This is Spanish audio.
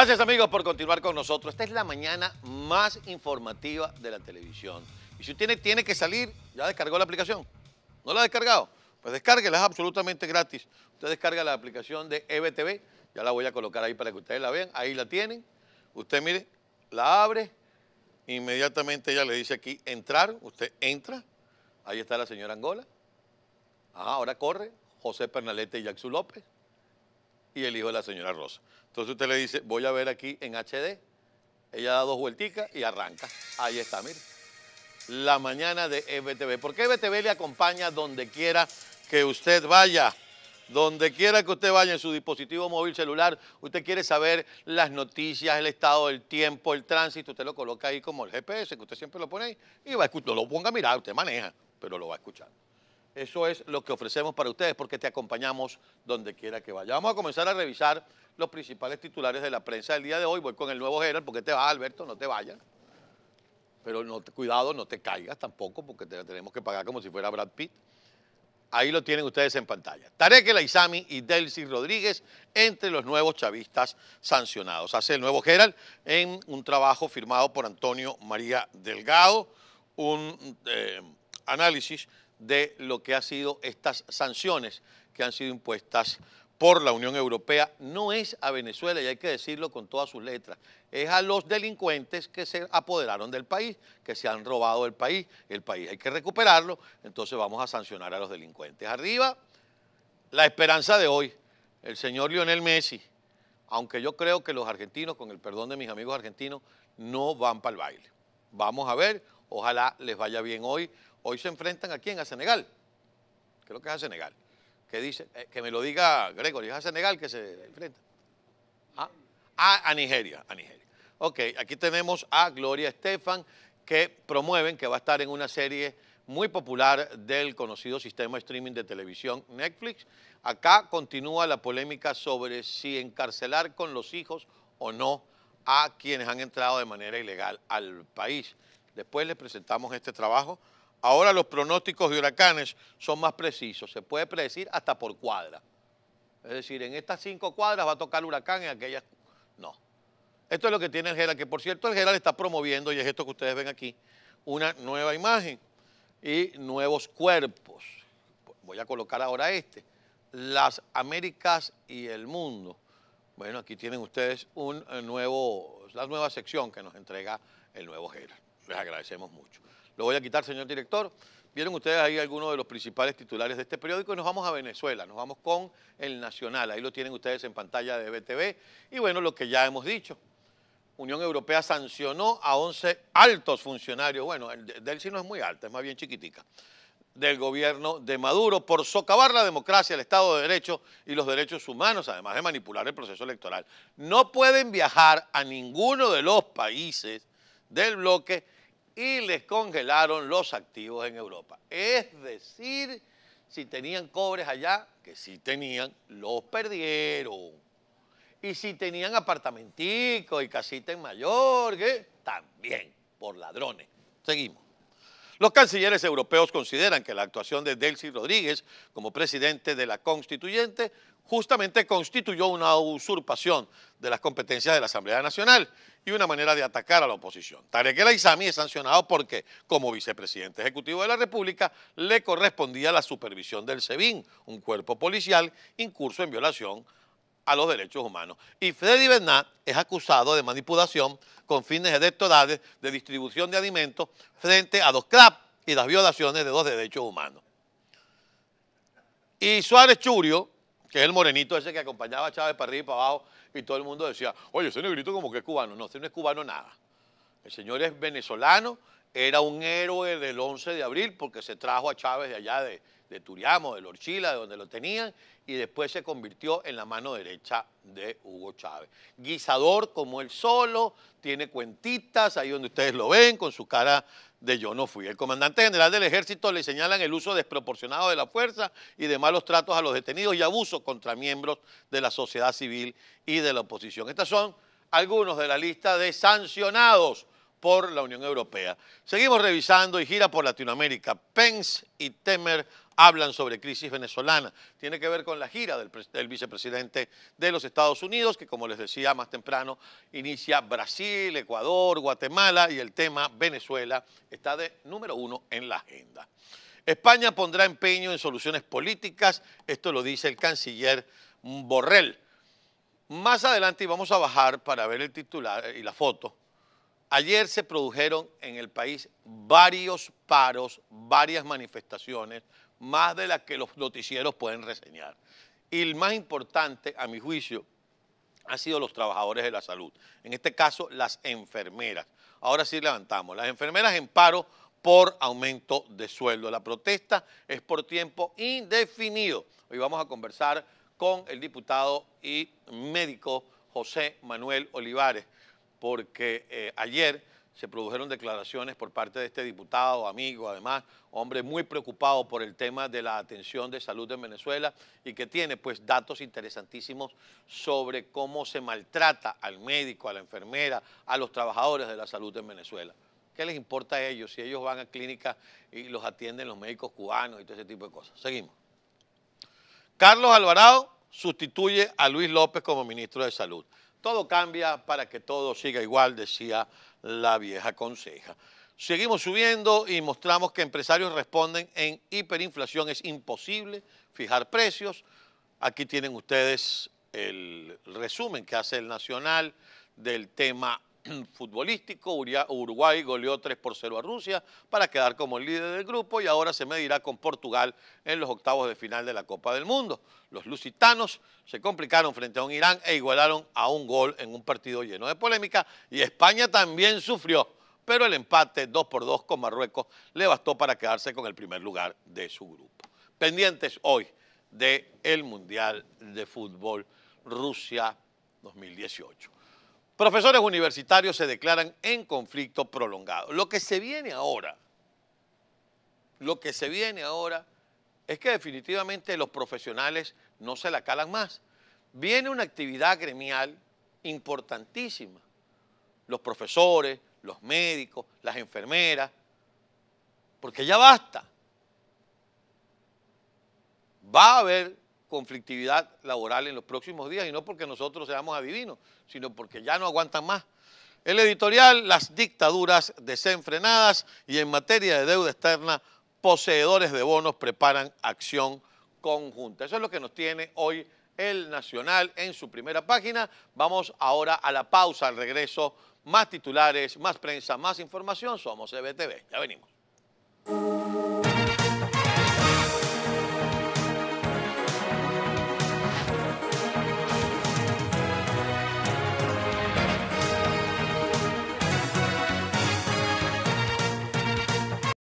Gracias amigos por continuar con nosotros. Esta es la mañana más informativa de la televisión. Y si usted tiene, que salir, ya descargó la aplicación. ¿No la ha descargado? Pues descárguela, es absolutamente gratis. Usted descarga la aplicación de EBTV, ya la voy a colocar ahí para que ustedes la vean. Ahí la tienen. Usted mire, la abre, inmediatamente ella le dice aquí entrar, usted entra, ahí está la señora Angola. Ah, ahora corre José Pernalete y Jackson López y el hijo de la señora Rosa. Entonces usted le dice, voy a ver aquí en HD. Ella da dos vuelticas y arranca. Ahí está, mire. La mañana de EBTV. Porque EBTV le acompaña donde quiera que usted vaya. Donde quiera que usted vaya en su dispositivo móvil celular, usted quiere saber las noticias, el estado del tiempo, el tránsito, usted lo coloca ahí como el GPS, que usted siempre lo pone ahí, y va a escuchar, lo ponga a mirar, usted maneja, pero lo va a escuchar. Eso es lo que ofrecemos para ustedes porque te acompañamos donde quiera que vaya. Vamos a comenzar a revisar los principales titulares de la prensa del día de hoy. Voy con el nuevo Gerald porque te va Alberto, no te vayas. Pero no, cuidado, no te caigas tampoco porque te tenemos que pagar como si fuera Brad Pitt. Ahí lo tienen ustedes en pantalla. Tarek El y Delcy Rodríguez entre los nuevos chavistas sancionados. Hace el nuevo Gerald en un trabajo firmado por Antonio María Delgado, un eh, análisis de lo que han sido estas sanciones que han sido impuestas por la Unión Europea. No es a Venezuela, y hay que decirlo con todas sus letras, es a los delincuentes que se apoderaron del país, que se han robado el país, el país hay que recuperarlo, entonces vamos a sancionar a los delincuentes. Arriba, la esperanza de hoy, el señor Lionel Messi, aunque yo creo que los argentinos, con el perdón de mis amigos argentinos, no van para el baile. Vamos a ver, ojalá les vaya bien hoy Hoy se enfrentan a quién, a Senegal. Creo que es a Senegal. Que, dice, eh, que me lo diga Gregory, es a Senegal que se enfrenta ah, a Nigeria, a Nigeria. Ok, aquí tenemos a Gloria Estefan, que promueven que va a estar en una serie muy popular del conocido sistema streaming de televisión Netflix. Acá continúa la polémica sobre si encarcelar con los hijos o no a quienes han entrado de manera ilegal al país. Después les presentamos este trabajo Ahora los pronósticos de huracanes son más precisos, se puede predecir hasta por cuadra. Es decir, en estas cinco cuadras va a tocar huracán, en aquellas no. Esto es lo que tiene el GERA, que por cierto el le está promoviendo, y es esto que ustedes ven aquí, una nueva imagen y nuevos cuerpos. Voy a colocar ahora este, las Américas y el mundo. Bueno, aquí tienen ustedes un eh, nuevo, la nueva sección que nos entrega el nuevo GERA. Les agradecemos mucho. Lo voy a quitar, señor director. Vieron ustedes ahí algunos de los principales titulares de este periódico y nos vamos a Venezuela, nos vamos con el Nacional, ahí lo tienen ustedes en pantalla de BTV. Y bueno, lo que ya hemos dicho, Unión Europea sancionó a 11 altos funcionarios, bueno, el no es muy alta, es más bien chiquitica, del gobierno de Maduro por socavar la democracia, el Estado de Derecho y los derechos humanos, además de manipular el proceso electoral. No pueden viajar a ninguno de los países del bloque y les congelaron los activos en Europa. Es decir, si tenían cobres allá, que sí tenían, los perdieron. Y si tenían apartamentico y casita en Mallorca, también, por ladrones. Seguimos. Los cancilleres europeos consideran que la actuación de Delcy Rodríguez como presidente de la constituyente justamente constituyó una usurpación de las competencias de la Asamblea Nacional y una manera de atacar a la oposición. Tarek El Aizami es sancionado porque, como vicepresidente ejecutivo de la República, le correspondía la supervisión del SEBIN, un cuerpo policial incurso en violación a los derechos humanos. Y Freddy Bernard es acusado de manipulación con fines electorales de distribución de alimentos frente a dos CRAP y las violaciones de los derechos humanos. Y Suárez Churio, que es el morenito ese que acompañaba a Chávez para arriba y para abajo, y todo el mundo decía, oye, ese negrito como que es cubano. No, ese no es cubano nada. El señor es venezolano, era un héroe del 11 de abril porque se trajo a Chávez de allá de, de Turiamo, de Lorchila, de donde lo tenían, y después se convirtió en la mano derecha de Hugo Chávez. Guisador como él solo, tiene cuentitas, ahí donde ustedes lo ven, con su cara de yo no fui. El comandante general del ejército le señalan el uso desproporcionado de la fuerza y de malos tratos a los detenidos y abusos contra miembros de la sociedad civil y de la oposición. Estas son algunos de la lista de sancionados por la Unión Europea. Seguimos revisando y gira por Latinoamérica. Pence y Temer hablan sobre crisis venezolana. Tiene que ver con la gira del, vicepresidente de los Estados Unidos, que como les decía más temprano, inicia Brasil, Ecuador, Guatemala y el tema Venezuela está de número uno en la agenda. España pondrá empeño en soluciones políticas, esto lo dice el canciller Borrell. Más adelante, y vamos a bajar para ver el titular eh, y la foto, Ayer se produjeron en el país varios paros, varias manifestaciones, más de la que los noticieros pueden reseñar. Y el más importante, a mi juicio, han sido los trabajadores de la salud, en este caso las enfermeras. Ahora sí levantamos, las enfermeras en paro por aumento de sueldo. La protesta es por tiempo indefinido. Hoy vamos a conversar con el diputado y médico José Manuel Olivares, porque eh, ayer se produjeron declaraciones por parte de este diputado, amigo, además, hombre muy preocupado por el tema de la atención de salud en Venezuela y que tiene pues datos interesantísimos sobre cómo se maltrata al médico, a la enfermera, a los trabajadores de la salud en Venezuela. ¿Qué les importa a ellos si ellos van a clínicas y los atienden los médicos cubanos y todo ese tipo de cosas? Seguimos. Carlos Alvarado sustituye a Luis López como ministro de Salud. Todo cambia para que todo siga igual, decía la vieja conseja. Seguimos subiendo y mostramos que empresarios responden en hiperinflación. Es imposible fijar precios. Aquí tienen ustedes el resumen que hace el Nacional del tema futbolístico, Uruguay goleó 3 por 0 a Rusia para quedar como el líder del grupo y ahora se medirá con Portugal en los octavos de final de la Copa del Mundo. Los lusitanos se complicaron frente a un Irán e igualaron a un gol en un partido lleno de polémica y España también sufrió, pero el empate 2 por 2 con Marruecos le bastó para quedarse con el primer lugar de su grupo. Pendientes hoy del el Mundial de Fútbol Rusia 2018. Profesores universitarios se declaran en conflicto prolongado. Lo que se viene ahora, lo que se viene ahora es que definitivamente los profesionales no se la calan más. Viene una actividad gremial importantísima. Los profesores, los médicos, las enfermeras, porque ya basta. Va a haber conflictividad laboral en los próximos días, y no porque nosotros seamos adivinos, sino porque ya no aguantan más. El editorial, las dictaduras desenfrenadas y en materia de deuda externa, poseedores de bonos preparan acción conjunta. Eso es lo que nos tiene hoy el Nacional en su primera página. Vamos ahora a la pausa, al regreso, más titulares, más prensa, más información. Somos CBTV, e Ya venimos.